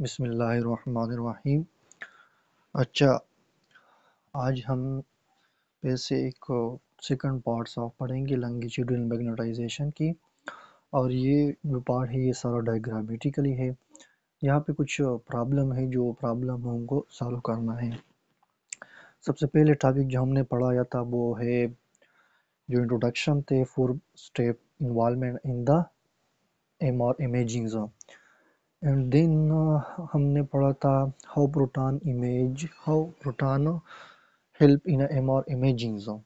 बिसमीम अच्छा आज हम फिर से एक सेकंड पार्ट ऑफ पढ़ेंगे लंगिट्यूडल मैग्नेटाइजेशन की और ये जो पार्ट है ये सारा डायग्रामेटिकली है यहाँ पे कुछ प्रॉब्लम है जो प्रॉब्लम हमको सॉल्व करना है सबसे पहले टॉपिक जो हमने पढ़ाया था वो है जो इंट्रोडक्शन थे four step involvement in the M R imaging जो एंड देन uh, हमने पढ़ा था how proton image how proton help in M R imaging जोन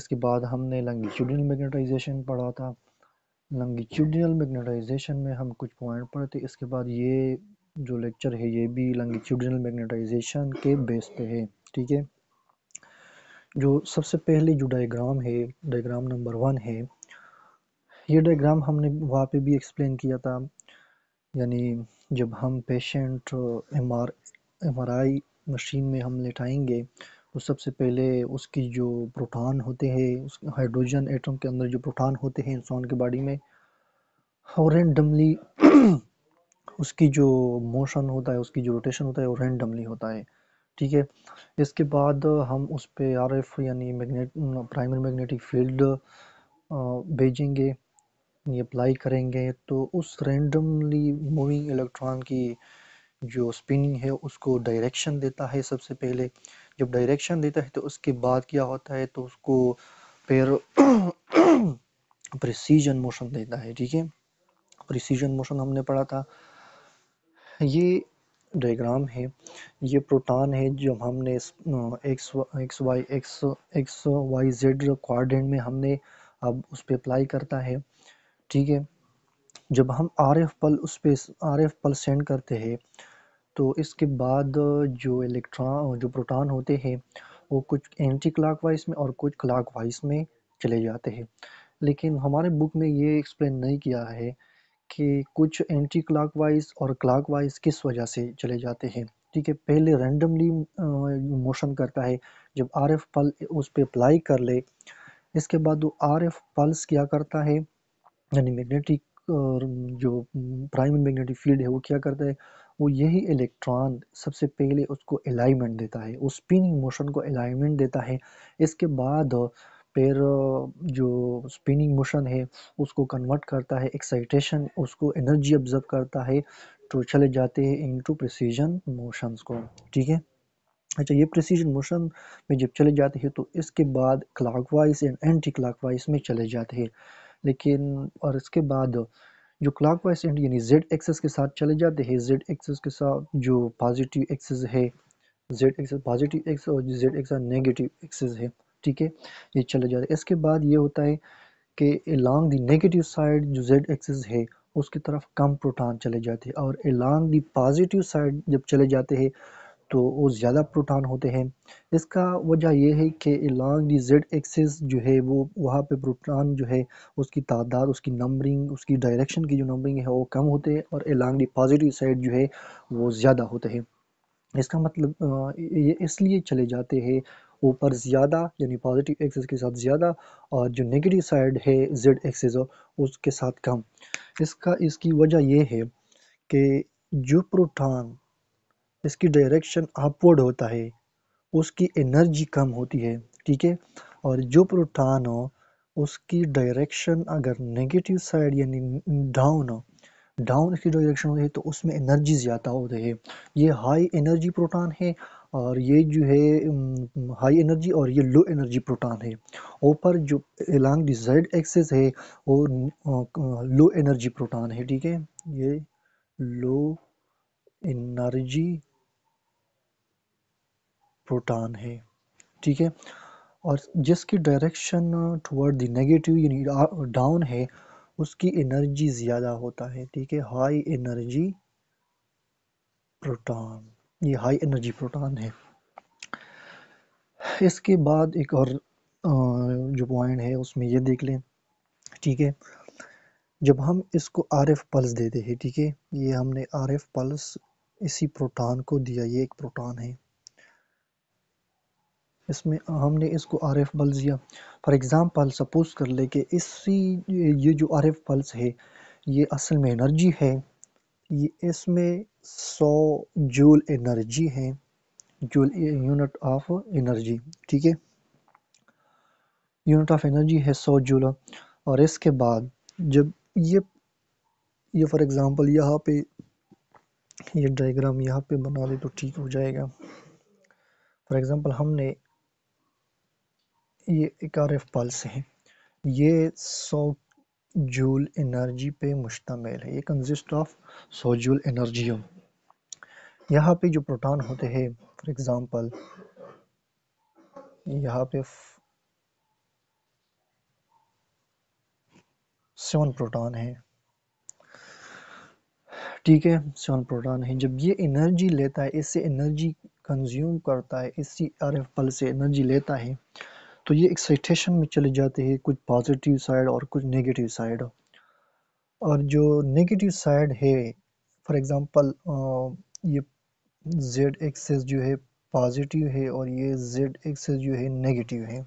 इसके बाद हमने लंगिट्यूडनल मैग्नेटाइजेशन पढ़ा था लंगिट्यूडनल मैग्नेटाइजेशन में हम कुछ पॉइंट पढ़े थे इसके बाद ये जो लेक्चर है ये भी लंगिट्यूडनल मैग्नेटाइजेशन के बेस पे है ठीक है जो सबसे पहले जो डायग्राम है डायग्राम नंबर वन है ये डायग्राम हमने वहाँ पे भी एक्सप्लेन किया था यानी जब हम patient M R I machine में हम लेटाएंगे तो सबसे पहले उसकी जो प्रोटॉन होते हैं उस हाइड्रोजन एटम के अंदर जो प्रोटॉन होते हैं इंसान के बॉडी में और रेंडमली उसकी जो मोशन होता है उसकी जो रोटेशन होता है वो रेंडमली होता है ठीक है इसके बाद हम उस पर आर एफ यानी मैग्नेट प्राइमरी मैग्नेटिक फील्ड भेजेंगे अप्लाई करेंगे तो उस रेंडमली मूविंग इलेक्ट्रॉन की जो स्पिनिंग है उसको डायरेक्शन देता है सबसे पहले जब डायरेक्शन देता है तो उसके बाद क्या होता है तो उसको फिर प्रिसीजन मोशन देता है ठीक है प्रिसीजन मोशन हमने पढ़ा था ये डायग्राम है ये प्रोटॉन है जो हमने X X Y X X Y Z quadrant में हमने अब उस पर अप्लाई करता है ठीक है जब हम आर एफ पल उस पे आर एफ पल सेंड करते हैं तो इसके बाद जो इलेक्ट्रॉन जो प्रोटॉन होते हैं वो कुछ एंटी क्लाक वाइज में और कुछ क्लाक वाइज में चले जाते हैं लेकिन हमारे बुक में ये एक्सप्लेन नहीं किया है कि कुछ एंटी क्लाक वाइज और क्लाक वाइज किस वजह से चले जाते हैं ठीक है पहले रेंडमली मोशन करता है जब आर एफ पल उस पर अप्लाई कर ले इसके बाद वो आर एफ पल्स क्या करता है यानी मैग्नेटिक जो प्राइम मैग्नेटिक फील्ड है वो क्या करता है वो यही इलेक्ट्रॉन सबसे पहले उसको अलाइनमेंट देता है उस स्पिनिंग मोशन को अलाइनमेंट देता है इसके बाद फिर जो स्पिनिंग मोशन है उसको कन्वर्ट करता है एक्साइटेशन उसको एनर्जी ऑब्जर्व करता है तो चले जाते हैं इनटू प्रिसीजन मोशंस को ठीक है अच्छा ये प्रिसीजन मोशन में जब चले जाते हैं तो इसके बाद वाइज एंड एंटी वाइज में चले जाते हैं लेकिन और इसके बाद जो क्लाक वाइज एंड यानी जेड एक्सेस के साथ चले जाते हैं जेड एक्सेस के साथ जो पॉजिटिव एक्सेस है जेड एक्सेस पॉजिटिव एक्स और जेड एक्सेस नेगेटिव एक्सेस है ठीक है ये चले जाते हैं इसके बाद ये होता है कि एलॉन्ग द नेगेटिव साइड जो जेड एक्सेस है उसकी तरफ कम प्रोटॉन चले जाते हैं और एलॉन्ग द पॉजिटिव साइड जब चले जाते हैं तो वो ज़्यादा प्रोटॉन होते हैं इसका वजह यह है कि एलॉन्ग दी जेड एक्सेस जो है वो वहाँ पे प्रोटॉन जो है उसकी तादाद उसकी नंबरिंग उसकी डायरेक्शन की जो नंबरिंग है वो कम होते हैं और एलॉन्ग दी पॉजिटिव साइड जो है वो ज़्यादा होते हैं इसका मतलब ये इसलिए चले जाते हैं ऊपर ज़्यादा यानी पॉजिटिव एक्सेस के साथ ज़्यादा और जो नेगेटिव साइड है जेड एक्सेस उसके साथ कम इसका इसकी वजह यह है कि जो प्रोटॉन इसकी डायरेक्शन अपवर्ड होता है उसकी एनर्जी कम होती है ठीक है और जो प्रोटॉन हो उसकी डायरेक्शन अगर नेगेटिव साइड यानी डाउन हो डाउन की डायरेक्शन होती है तो उसमें एनर्जी ज़्यादा होती है ये हाई एनर्जी प्रोटॉन है और ये जो है हाई एनर्जी और ये लो एनर्जी प्रोटॉन है ऊपर जो एलॉन्ग दी जेड एक्सेस है वो लो एनर्जी प्रोटॉन है ठीक है ये लो एनर्जी प्रोटॉन है ठीक है और जिसकी डायरेक्शन टुवर्ड द नेगेटिव यानी डाउन है उसकी एनर्जी ज़्यादा होता है ठीक है हाई एनर्जी प्रोटॉन ये हाई एनर्जी प्रोटॉन है इसके बाद एक और जो पॉइंट है उसमें ये देख लें ठीक है जब हम इसको आर एफ पल्स देते हैं ठीक है ये हमने आर एफ पल्स इसी प्रोटॉन को दिया ये एक प्रोटॉन है इसमें हमने इसको आर एफ पल्स दिया फॉर एग्ज़ाम्पल सपोज़ कर ले कि इसी ये जो आर एफ पल्स है ये असल में एनर्जी है ये इसमें सौ जूल एनर्जी है जूल यूनिट ऑफ एनर्जी ठीक है यूनिट ऑफ एनर्जी है सौ जूल और इसके बाद जब ये ये फॉर एग्ज़ाम्पल यहाँ पे ये डायग्राम यहाँ पे बना ले तो ठीक हो जाएगा फॉर एग्ज़ाम्पल हमने ये एक आर एफ पल्स है ये सौ जूल एनर्जी पे मुश्तम है ये कंजिस्ट ऑफ सौ जूल एनर्जी यहाँ पे जो प्रोटॉन होते हैं फॉर एग्ज़ाम्पल यहाँ पे सेवन प्रोटॉन है ठीक है सेवन प्रोटॉन है जब ये एनर्जी लेता है इससे एनर्जी कंज्यूम करता है इसी आर एफ पल से एनर्जी लेता है तो ये एक्साइटेशन में चले जाते हैं कुछ पॉजिटिव साइड और कुछ नेगेटिव साइड और जो नेगेटिव साइड है फॉर एग्जांपल ये जेड एक्सेस जो है पॉजिटिव है और ये जेड एक्सेस जो है नेगेटिव है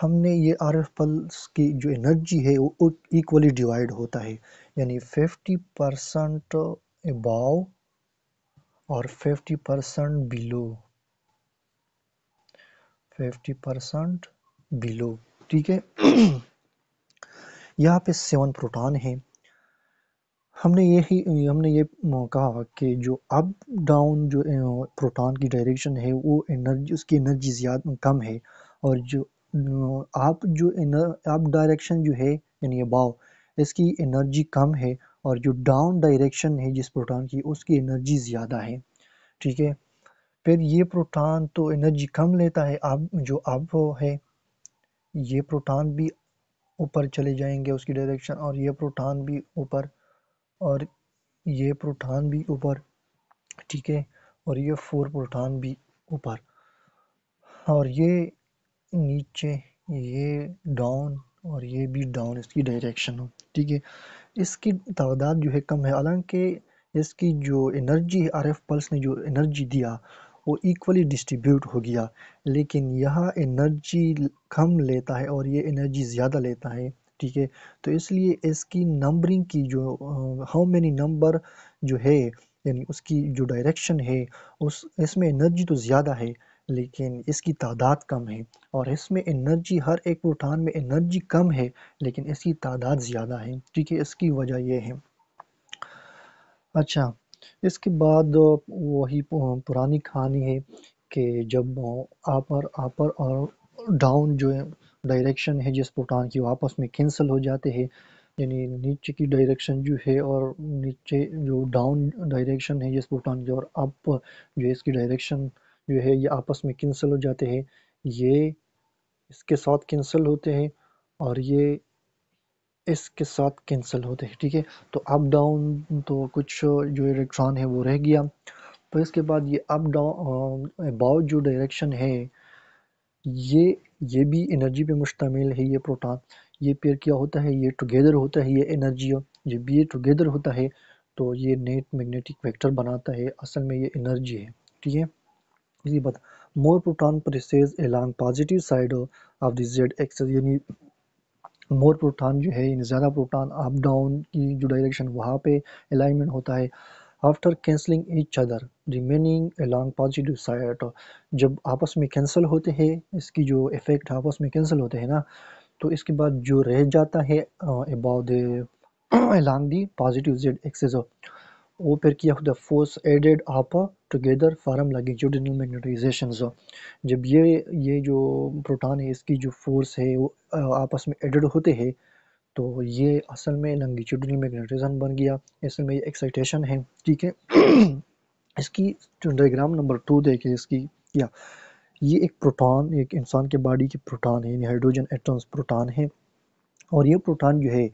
हमने ये आर एफ पल्स की जो एनर्जी है वो इक्वली डिवाइड होता है यानी फिफ्टी परसेंट अबाव और fifty percent below fifty percent below ठीक है यहाँ पे सेवन प्रोटॉन है हमने यही हमने ये कहा कि जो अप डाउन जो प्रोटॉन की डायरेक्शन है वो एनर्जी उसकी एनर्जी ज़्यादा कम है और जो आप जो अप डायरेक्शन जो है यानी अबाव इसकी एनर्जी कम है और जो डाउन डायरेक्शन है जिस प्रोटॉन की उसकी एनर्जी ज़्यादा है ठीक है फिर ये प्रोटॉन तो एनर्जी कम लेता है अब जो अब है ये प्रोटॉन भी ऊपर चले जाएंगे उसकी डायरेक्शन और ये प्रोटॉन भी ऊपर और ये प्रोटॉन भी ऊपर ठीक है और ये फोर प्रोटॉन भी ऊपर और ये नीचे ये डाउन और ये भी डाउन इसकी डायरेक्शन हो ठीक है इसकी तादाद जो है कम है हालांकि इसकी जो एनर्जी है आर एफ पल्स ने जो एनर्जी दिया वो इक्वली डिस्ट्रीब्यूट हो गया लेकिन यह एनर्जी कम लेता है और ये एनर्जी ज़्यादा लेता है ठीक है तो इसलिए इसकी नंबरिंग की जो हाउ मैनी नंबर जो है यानी उसकी जो डायरेक्शन है उस इसमें एनर्जी तो ज़्यादा है लेकिन इसकी तादाद कम है और इसमें एनर्जी हर एक प्रोटॉन में एनर्जी कम है लेकिन इसकी तादाद ज़्यादा है ठीक है इसकी वजह यह है अच्छा इसके बाद वही पुरानी कहानी है कि जब आपर आपर और डाउन जो है डायरेक्शन है जिस भूटान की आपस में कैंसिल हो जाते हैं यानी नीचे की डायरेक्शन जो है और नीचे जो डाउन डायरेक्शन है जिस भूटान की और अप जो इसकी डायरेक्शन जो है ये आपस में कैंसिल हो जाते हैं ये इसके साथ कैंसिल होते हैं और ये इसके साथ कैंसिल होते हैं ठीक है तो अप डाउन तो कुछ जो इलेक्ट्रॉन है वो रह गया तो इसके बाद ये अप डाउन अबाउट जो डायरेक्शन है ये ये भी एनर्जी पे मुश्तमिल है ये प्रोटॉन ये पेयर क्या होता है ये टुगेदर होता है ये एनर्जी जब ये टुगेदर होता है तो ये नेट मैग्नेटिक वेक्टर बनाता है असल में ये एनर्जी है ठीक है इसी बात मोर प्रोटॉन पर along positive side of the Z axis यानी मोर प्रोटॉन जो है ज़्यादा प्रोटॉन अप डाउन की जो डायरेक्शन वहाँ पे अलाइनमेंट होता है after cancelling each other remaining along positive side जब आपस में कैंसिल होते हैं इसकी जो इफ़ेक्ट आपस में कैंसिल होते हैं ना तो इसके बाद जो रह जाता है about along the positive Z axis o किया yahuda फोर्स एडेड आपा टुगेदर फार्म लैंगिट्यूडिनल मैग्नेटाइजेशन जब ये ये जो प्रोटॉन है इसकी जो फोर्स है वो आपस में एडेड होते हैं तो ये असल में लैंगिट्यूडिनल मैग्नेटाइजेशन बन गया इसमें ये एक्साइटेशन है ठीक है इसकी डायग्राम नंबर टू देखिए इसकी या ये एक प्रोटॉन एक इंसान के बॉडी के प्रोटॉन है यानी हाइड्रोजन एटम्स प्रोटॉन है और ये प्रोटॉन जो है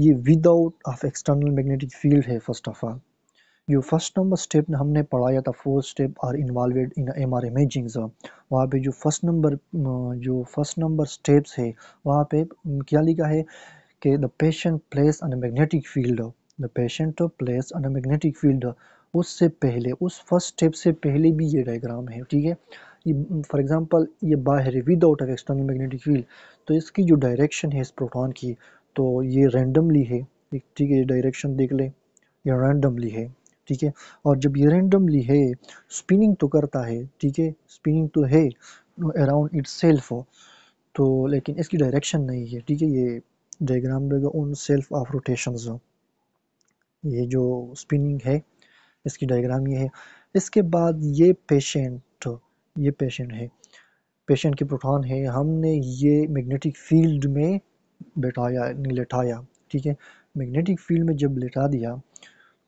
ये without of external magnetic field है फर्स्ट ऑफ ऑल जो फर्स्ट नंबर स्टेप ने हमने पढ़ाया था fourth step are involved in M R imaging वहाँ पे जो फर्स्ट नंबर जो फर्स्ट नंबर स्टेप्स है वहाँ पे क्या लिखा है कि the patient place on magnetic field the patient place on magnetic field उससे पहले उस फर्स्ट स्टेप से पहले भी ये डायग्राम है ठीक है ये फॉर एग्जांपल ये बाहर है विदाउट एक्सटर्नल मैग्नेटिक फील्ड तो इसकी जो डायरेक्शन है इस प्रोटॉन की तो ये रैंडमली है ठीक है ये डायरेक्शन देख लें ये रैंडमली है ठीक है और जब ये रैंडमली है स्पिनिंग तो करता है ठीक है स्पिनिंग तो है अराउंड इट सेल्फ तो लेकिन इसकी डायरेक्शन नहीं है ठीक है ये डायग्राम रहेगा उन सेल्फ ऑफ रोटेशन ये जो स्पिनिंग है इसकी डायग्राम ये है इसके बाद ये पेशेंट ये पेशेंट है पेशेंट के प्रोटॉन है हमने ये मैग्नेटिक फील्ड में बैठाया नहीं लिटाया ठीक है मैग्नेटिक फील्ड में जब लिटा दिया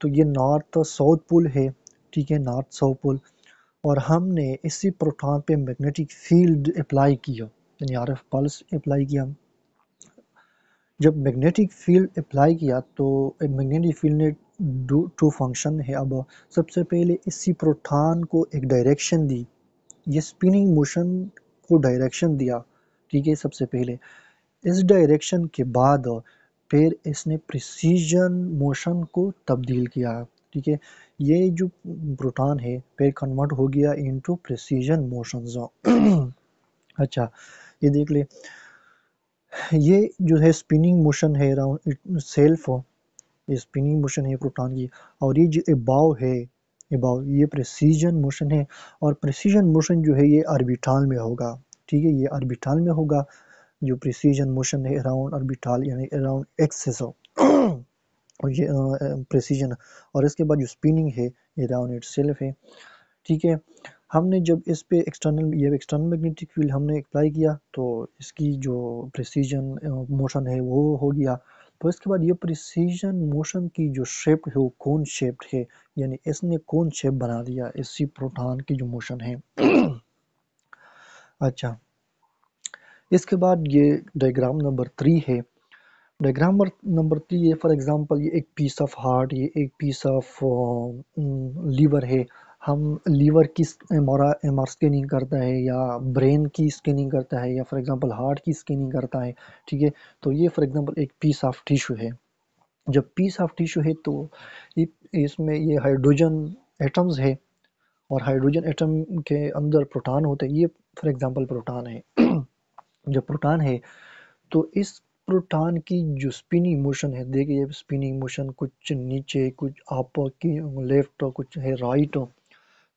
तो ये नॉर्थ साउथ पुल है ठीक है नॉर्थ साउथ पुल और हमने इसी प्रोटॉन पे मैग्नेटिक फील्ड अप्लाई किया यानी आर एफ पल्स अप्लाई किया जब मैग्नेटिक फील्ड अप्लाई किया तो मैग्नेटिक फील्ड ने टू फंक्शन है अब सबसे पहले इसी प्रोटॉन को एक डायरेक्शन दी ये स्पिनिंग मोशन को डायरेक्शन दिया ठीक है सबसे पहले इस डायरेक्शन के बाद फिर इसने प्रिसीजन मोशन को तब्दील किया ठीक है ये जो प्रोटॉन है फिर कन्वर्ट हो गया इनटू प्रिसीजन मोशन अच्छा ये देख ले ये जो है स्पिनिंग मोशन है राउंड सेल्फ ये स्पिनिंग मोशन है प्रोटॉन की और ये जो एबाव है एबाव ये प्रिसीजन मोशन है और प्रिसीजन मोशन जो है ये आर्बिटाल में होगा ठीक है ये आर्बिटाल में होगा जो प्रिसीजन मोशन है अराउंड ऑर्बिटल यानी अराउंड एक्सेस हो और ये प्रिसीजन और इसके बाद जो स्पिनिंग है ये राउंड इट सेल्फ है ठीक है हमने जब इस पे एक्सटर्नल ये एक्सटर्नल मैग्नेटिक फील्ड हमने अप्लाई किया तो इसकी जो प्रिसीजन मोशन है वो हो गया तो इसके बाद ये प्रिसीजन मोशन की जो शेप है वो कौन शेप है यानी इसने कौन शेप बना दिया इसी प्रोटान की जो मोशन है अच्छा इसके बाद ये डायग्राम नंबर थ्री है डायग्राम नंबर थ्री ये फॉर एग्जांपल ये एक पीस ऑफ हार्ट ये एक पीस ऑफ लीवर है हम लीवर की एम आर स्कैनिंग करता है या ब्रेन की स्कैनिंग करता है या फॉर एग्जांपल हार्ट की स्कैनिंग करता है ठीक है तो ये फॉर एग्जांपल एक पीस ऑफ टिश्यू है जब पीस ऑफ टिश्यू है तो इसमें ये हाइड्रोजन एटम्स है और हाइड्रोजन एटम के अंदर प्रोटॉन होते हैं ये फॉर एग्ज़ाम्पल प्रोटान है जो प्रोटॉन है तो इस प्रोटॉन की जो स्पिनिंग मोशन है देखिए ये स्पिनिंग मोशन कुछ नीचे कुछ आप की लेफ्ट कुछ है राइट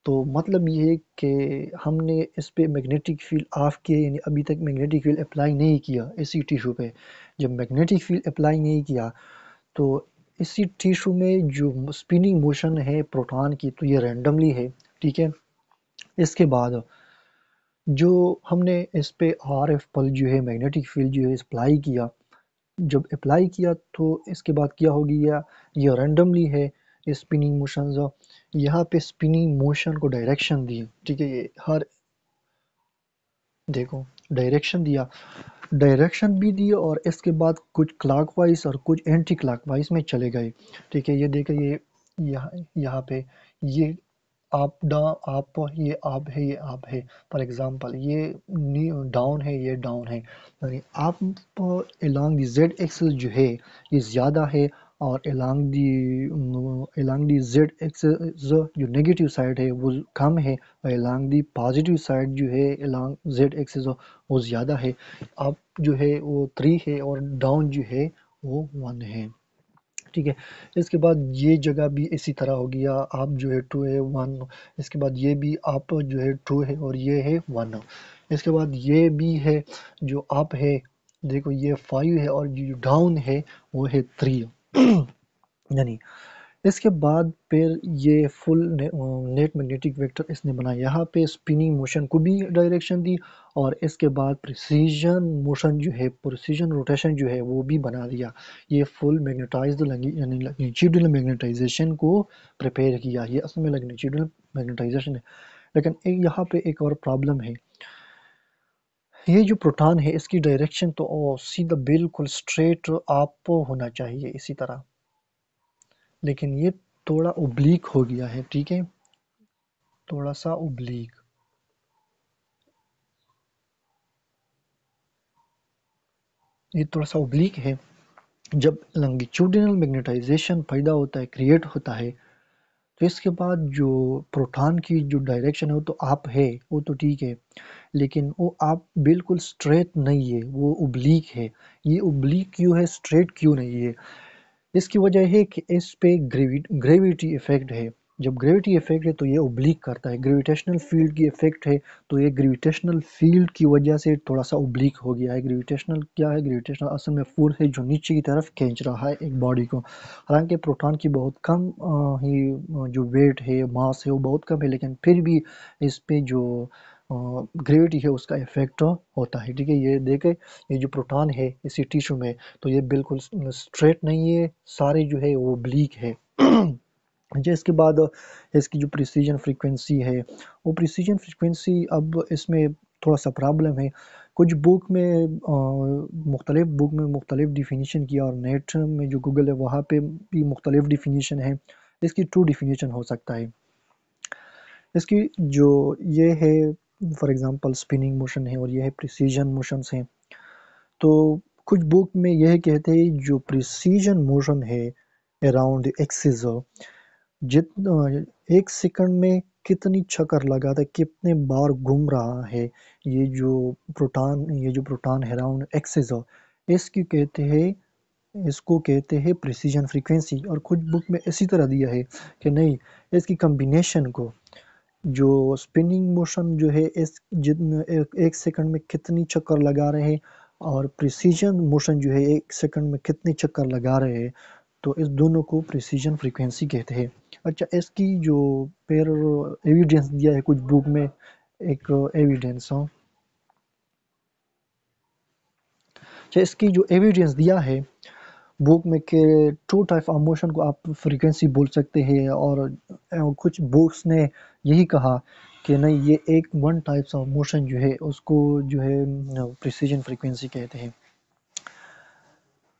तो मतलब ये है कि हमने इस पर मैग्नेटिक फील्ड ऑफ किए यानी अभी तक मैग्नेटिक फील्ड अप्लाई नहीं किया इसी टिशू पे जब मैग्नेटिक फील्ड अप्लाई नहीं किया तो इसी टिशू में जो स्पिनिंग मोशन है प्रोटॉन की तो ये रैंडमली है ठीक है इसके बाद जो हमने इस पे आर एफ पल जो है मैग्नेटिक फील्ड जो है अप्लाई किया जब अप्लाई किया तो इसके बाद क्या हो गया ये रैंडमली है स्पिनिंग मोशन यहाँ पे स्पिनिंग मोशन को डायरेक्शन दिए ठीक है ये हर देखो डायरेक्शन दिया डायरेक्शन भी दिए और इसके बाद कुछ क्लॉकवाइज और कुछ एंटी क्लॉकवाइज में चले गए ठीक है ये देखिए ये यहाँ यहाँ पे ये आप डा आप ये आप है ये आप है फॉर एग्जांपल ये डाउन है ये डाउन है यानी आप एलॉन्ग दी जेड एक्सेस जो है ये ज़्यादा है और along the along the Z axis जो नेगेटिव साइड है वो कम है और एलॉन्ग दी पॉजिटिव साइड जो है एलॉन्ग जेड एक्सेस वो ज़्यादा है आप जो है वो थ्री है और डाउन जो है वो वन है ठीक है इसके बाद ये जगह भी इसी तरह होगी या आप जो है टू है वन इसके बाद ये भी आप जो है टू है और ये है वन इसके बाद ये भी है जो आप है देखो ये फाइव है और जो डाउन है वो है थ्री यानी इसके बाद फिर ये फुल नेट मैग्नेटिक वेक्टर इसने बनाया यहाँ पे स्पिनिंग मोशन को भी डायरेक्शन दी और इसके बाद प्रिसीजन मोशन जो है प्रिसीजन रोटेशन जो है वो भी बना दिया ये फुल मैग्नेटाइज यानी मैग्नेटाइजेशन को प्रिपेयर किया ये असल में लैग्नीट्यूडल मैग्नेटाइजेशन है लेकिन यहाँ पे एक और प्रॉब्लम है ये जो प्रोटॉन है इसकी डायरेक्शन तो सीधा बिल्कुल स्ट्रेट आप होना चाहिए इसी तरह लेकिन ये थोड़ा उब्लीक हो गया है ठीक है थोड़ा सा उब्लीक ये थोड़ा सा उब्लीक है जब लंगिट्यूडिनल मैग्नेटाइजेशन पैदा होता है क्रिएट होता है तो इसके बाद जो प्रोटॉन की जो डायरेक्शन है वो तो आप है वो तो ठीक है लेकिन वो आप बिल्कुल स्ट्रेट नहीं है वो उब्लीक है ये उब्लीक क्यों है स्ट्रेट क्यों नहीं है इसकी वजह है कि इस पे ग्रेविटी इफ़ेक्ट है जब ग्रेविटी इफ़ेक्ट है तो ये उब्लिक करता है ग्रेविटेशनल फील्ड की इफ़ेक्ट है तो ये ग्रेविटेशनल फील्ड की वजह से थोड़ा सा उब्लीक हो गया है ग्रेविटेशनल क्या है ग्रेविटेशनल असल में फोर्स है जो नीचे की तरफ खींच रहा है एक बॉडी को हालांकि प्रोटॉन की बहुत कम ही जो वेट है मास है वो बहुत कम है लेकिन फिर भी इस पर जो ग्रेविटी है उसका इफेक्ट होता है ठीक है ये देखे ये जो प्रोटॉन है इसी टिश्यू में तो ये बिल्कुल स्ट्रेट नहीं है सारे जो है वो ब्लीक है जो अच्छा, इसके बाद इसकी जो प्रिसीजन फ्रीक्वेंसी है वो प्रिसीजन फ्रीक्वेंसी अब इसमें थोड़ा सा प्रॉब्लम है कुछ बुक में मुख्तलिफ बुक में मुख्तलिफ डिफिनीशन किया और नेट में जो गूगल है वहाँ पर भी मुख्तलिफ डिफिनीशन है इसकी ट्रू डिफिनीशन हो सकता है इसकी जो ये है फॉर एग्जांपल स्पिनिंग मोशन है और यह है प्रिसीजन मोशंस हैं तो कुछ बुक में यह कहते हैं जो प्रिसीजन मोशन है अराउंड एक्सिस जित एक सेकंड में कितनी चक्कर लगा था कितने बार घूम रहा है ये जो प्रोटॉन ये जो प्रोटॉन है अराउंड एक्सिस इसकी कहते हैं इसको कहते हैं प्रिसीजन फ्रीक्वेंसी और कुछ बुक में इसी तरह दिया है कि नहीं इसकी कम्बिनेशन को जो स्पिनिंग मोशन जो है इस जितने एक, एक सेकंड में कितनी चक्कर लगा रहे हैं और प्रिसीजन मोशन जो है एक सेकंड में कितने चक्कर लगा रहे हैं तो इस दोनों को प्रिसीजन फ्रीक्वेंसी कहते हैं अच्छा इसकी जो पेर एविडेंस दिया है कुछ बुक में एक एविडेंस हो हाँ। अच्छा इसकी जो एविडेंस दिया है बुक में के टू टाइप ऑफ मोशन को आप फ्रीक्वेंसी बोल सकते हैं और कुछ बुक्स ने यही कहा कि नहीं ये एक वन टाइप्स ऑफ मोशन जो है उसको जो है प्रिसीजन फ्रीक्वेंसी कहते हैं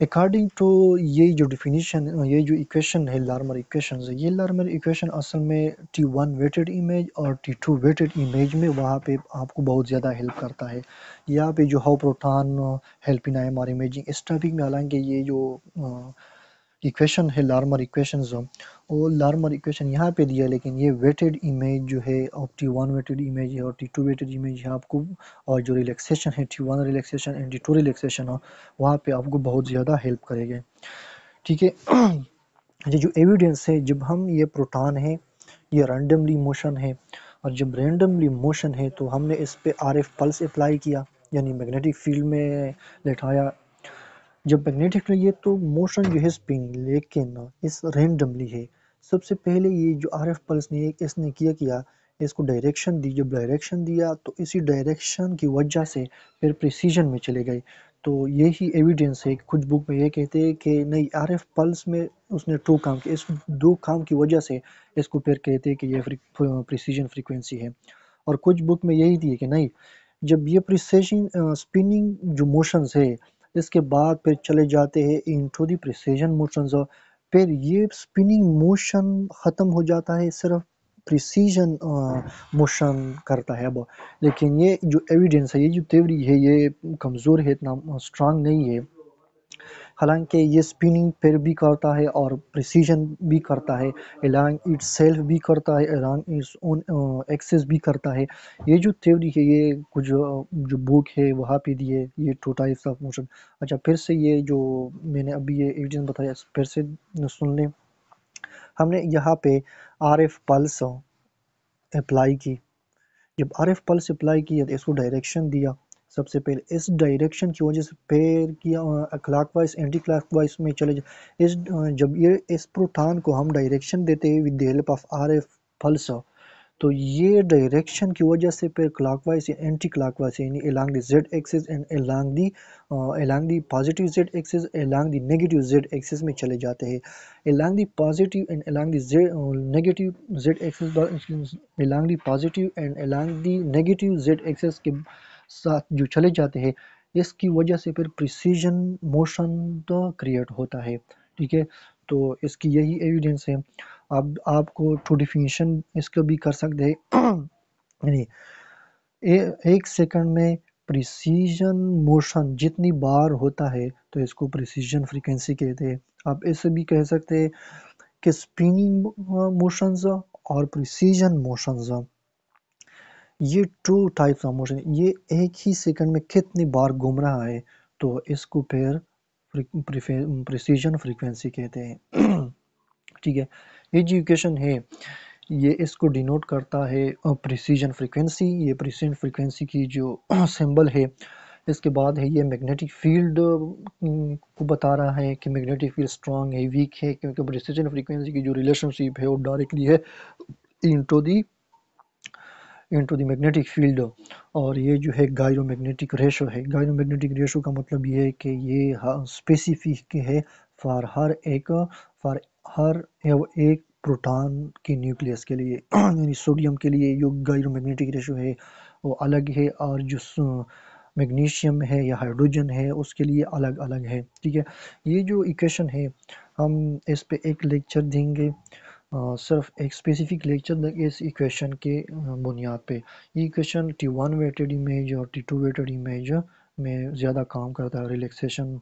अकॉर्डिंग टू ये जो डिफिनीशन ये जो इक्वेशन है लार्मर इक्वेशन ये लार्मर इक्वेशन असल में टी वन वेटेड इमेज और टी टू वेटेड इमेज में वहाँ पे आपको बहुत ज़्यादा हेल्प करता है यहाँ पे जो how proton help in I M R imaging इस टॉपिक में हालांकि ये जो आ, इक्वेशन है लार्मर इक्वेशन जो वो लार्मर इक्वेशन यहाँ पे दिया लेकिन ये वेटेड इमेज जो है और टी वन वेटेड इमेज है और टी टू वेटेड इमेज है आपको और जो रिलैक्सेशन है T one relaxation and T two relaxation हो वहाँ पे आपको बहुत ज़्यादा हेल्प करेगा ठीक है ये जो एविडेंस है जब हम ये प्रोटान है ये रैंडमली मोशन है और जब रैंडमली मोशन है तो हमने इस पर आर एफ पल्स अप्लाई किया यानी मैग्नेटिक फील्ड में लेटाया जब मैग्नेटिक रही है तो मोशन जो है स्पिन लेकिन इस रेंडमली है सबसे पहले ये जो आर एफ पल्स ने इसने किया किया इसको डायरेक्शन दी जब डायरेक्शन दिया तो इसी डायरेक्शन की वजह से फिर प्रिसीजन में चले गए तो यही एविडेंस है कुछ बुक में ये कहते हैं कि नहीं आर एफ पल्स में उसने टू काम किया इस दो काम की वजह से इसको फिर कहते हैं कि ये प्रिसीजन फ्रिक्वेंसी है और कुछ बुक में यही थी कि नहीं जब ये प्रिसीजन स्पिनिंग जो मोशंस है इसके बाद फिर चले जाते हैं इनटू द प्रिसीजन मोशंस और फिर ये स्पिनिंग मोशन ख़त्म हो जाता है सिर्फ प्रिसीजन मोशन करता है अब लेकिन ये जो एविडेंस है ये जो थ्योरी है ये कमज़ोर है इतना स्ट्रांग नहीं है हालांकि ये स्पिनिंग पैर भी करता है और प्रिसीजन भी करता है एलॉन्ग इट सेल्फ भी करता है एलॉन्ग इट्स ओन एक्सेस भी करता है ये जो थ्योरी है ये कुछ जो बुक है वहाँ पे दिए ये टू टाइप्स ऑफ मोशन अच्छा फिर से ये जो मैंने अभी ये एविडेंस बताया फिर से सुन लें हमने यहाँ पे आर एफ पल्स अप्लाई की जब आर एफ पल्स अप्लाई की इसको डायरेक्शन दिया सबसे पहले इस डायरेक्शन की वजह से फिर किया clockwise anti clockwise में चले जाए इस जब ये इस प्रोटान को हम डायरेक्शन देते हैं with the help of R F pulse तो ये डायरेक्शन की वजह से फिर क्लाक वाइज या एंटी क्लाक वाइज यानी along the Z axis and along the along the positive Z axis along the negative Z axis में चले जाते हैं along the positive and along the Z negative Z axis along the positive and along the negative Z axis के साथ जो चले जाते हैं इसकी वजह से फिर प्रिसीजन मोशन तो क्रिएट होता है ठीक है तो इसकी यही एविडेंस है अब आपको टू डिफिनीशन इसको भी कर सकते हैं यानी एक सेकंड में प्रिसीजन मोशन जितनी बार होता है तो इसको प्रिसीजन फ्रीक्वेंसी कहते हैं आप इसे भी कह सकते हैं कि स्पिनिंग मोशंस और प्रिसीजन मोशंस ये टू टाइप्स ऑफ मोशन ये एक ही सेकंड में कितनी बार घूम रहा है तो इसको फिर प्रिसीजन फ्रीक्वेंसी कहते हैं ठीक है एजुकेशन है ये इसको डिनोट करता है प्रिसीजन फ्रीक्वेंसी ये प्रिसीजन फ्रीक्वेंसी की जो सिंबल है इसके बाद है ये मैग्नेटिक फील्ड को बता रहा है कि मैग्नेटिक फील्ड स्ट्रांग है वीक है क्योंकि प्रिसीजन फ्रीक्वेंसी की जो रिलेशनशिप है वो डायरेक्टली है to the into the magnetic field और ये जो है गायरो मैग्नेटिक रेशो है गायरो मैग्नेटिक रेशो का मतलब ये है कि ये स्पेसिफिक है फॉर हर एक फॉर हर एक प्रोटॉन के न्यूक्लियस के लिए यानी सोडियम के लिए जो गायरो मैग्नेटिक रेशो है वो अलग है और जो मैग्नीशियम है या हाइड्रोजन है उसके लिए अलग अलग है ठीक है ये जो इक्वेशन है हम इस पे एक लेक्चर देंगे सिर्फ एक स्पेसिफिक लेक्चर तक इस इक्वेशन के बुनियाद पे ये equation T one weighted image और टी टू वेटेड इमेज में ज़्यादा काम करता है रिलैक्सेशन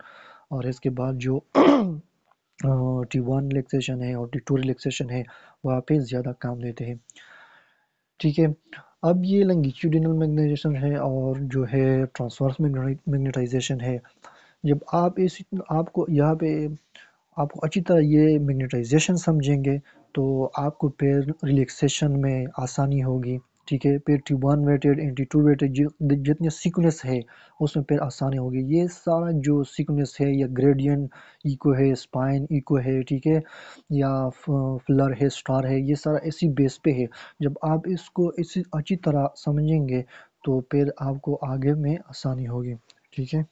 और इसके बाद जो टी वन रिलेक्सेशन है और टी टू रिलेक्सेशन है वहाँ पे ज़्यादा काम देते हैं ठीक है अब ये लंगिट्यूडिनल मैग्नेटाइजेशन है और जो है ट्रांसवर्स मैग्नेटाइजेशन है जब आप इस आपको यहाँ पे आपको अच्छी तरह ये मैग्नेटाइजेशन समझेंगे तो आपको पैर रिलैक्सेशन में आसानी होगी ठीक है पैर T one weighted and T two weighted जितने सिकनेस है उसमें पैर आसानी होगी ये सारा जो सिकनेस है या ग्रेडियन इको है स्पाइन इको है ठीक है या फ्लर है स्टार है ये सारा इसी बेस पे है जब आप इसको इसी अच्छी तरह समझेंगे तो पैर आपको आगे में आसानी होगी ठीक है